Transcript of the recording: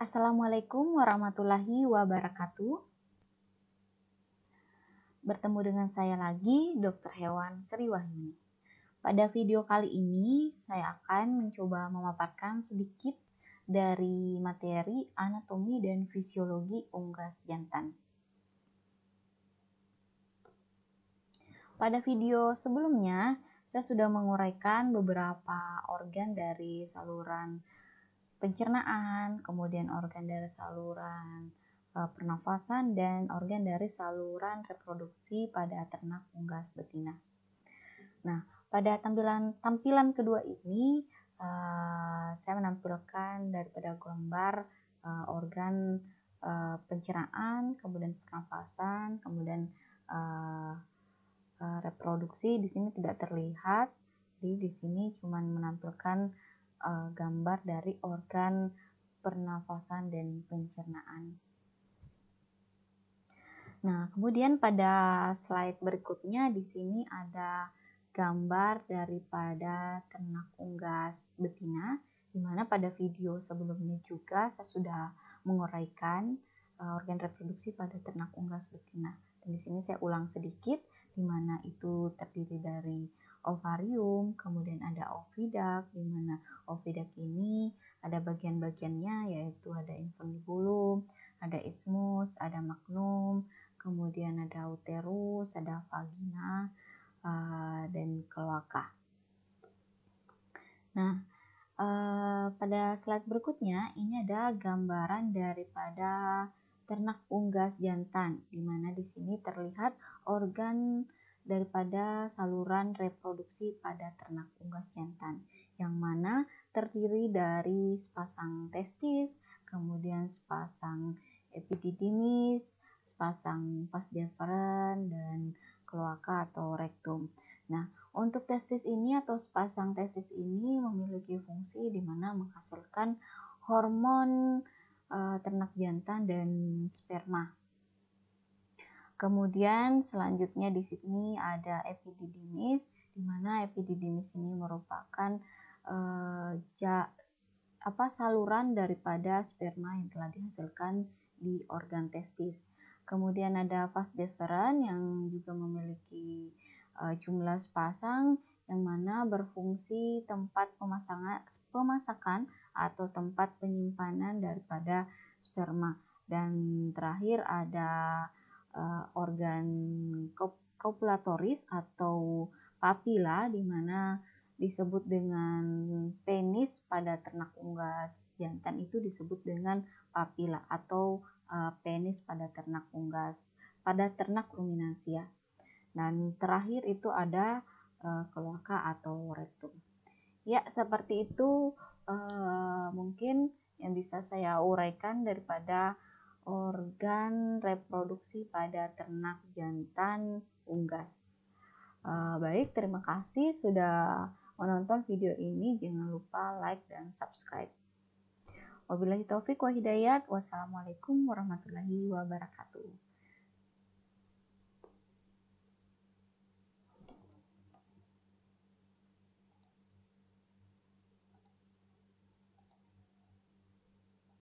Assalamualaikum warahmatullahi wabarakatuh. Bertemu dengan saya lagi, Dr. Hewan Sri Wahyuni. Pada video kali ini, saya akan mencoba memaparkan sedikit dari materi anatomi dan fisiologi unggas jantan. Pada video sebelumnya, saya sudah menguraikan beberapa organ dari saluran pencernaan, kemudian organ dari saluran e, pernafasan dan organ dari saluran reproduksi pada ternak unggas betina. Nah, pada tampilan tampilan kedua ini e, saya menampilkan daripada gambar e, organ e, pencernaan, kemudian pernafasan, kemudian e, e, reproduksi di sini tidak terlihat. Jadi di sini cuman menampilkan uh, gambar dari organ pernafasan dan pencernaan. Nah, kemudian pada slide berikutnya di sini ada gambar daripada ternak unggas betina di mana pada video sebelumnya juga saya sudah menguraikan uh, organ reproduksi pada ternak unggas betina. Dan di sini saya ulang sedikit di mana itu terdiri dari ovarium, kemudian ada ovidak di mana Ovidak ini ada bagian-bagiannya yaitu ada infundibulum, ada ismus, ada magnum, kemudian ada uterus, ada vagina, uh, dan kloaka. Nah, uh, pada slide berikutnya ini ada gambaran daripada ternak unggas jantan, di mana di sini terlihat organ daripada saluran reproduksi pada ternak unggas jantan yang mana terdiri dari sepasang testis, kemudian sepasang epididimis, sepasang pas deferens dan kloaka atau rektum. Nah, untuk testis ini atau sepasang testis ini memiliki fungsi di mana menghasilkan hormon e, ternak jantan dan sperma. Kemudian selanjutnya di sini ada epididimis, di mana epididimis ini merupakan Eh, ja, apa saluran daripada sperma yang telah dihasilkan di organ testis. Kemudian ada vas deferens yang juga memiliki uh, jumlah sepasang yang mana berfungsi tempat pemasangan pemasakan atau tempat penyimpanan daripada sperma dan terakhir ada uh, organ kopulatoris atau papila di mana disebut dengan penis pada ternak unggas jantan itu disebut dengan papila atau eh, penis pada ternak unggas pada ternak ruminansia dan terakhir itu ada uh, atau rektum ya seperti itu eh, mungkin yang bisa saya uraikan daripada organ reproduksi pada ternak jantan unggas. baik, terima kasih sudah menonton video ini, jangan lupa like dan subscribe. Wabillahi taufik wa hidayat. Wassalamualaikum warahmatullahi wabarakatuh.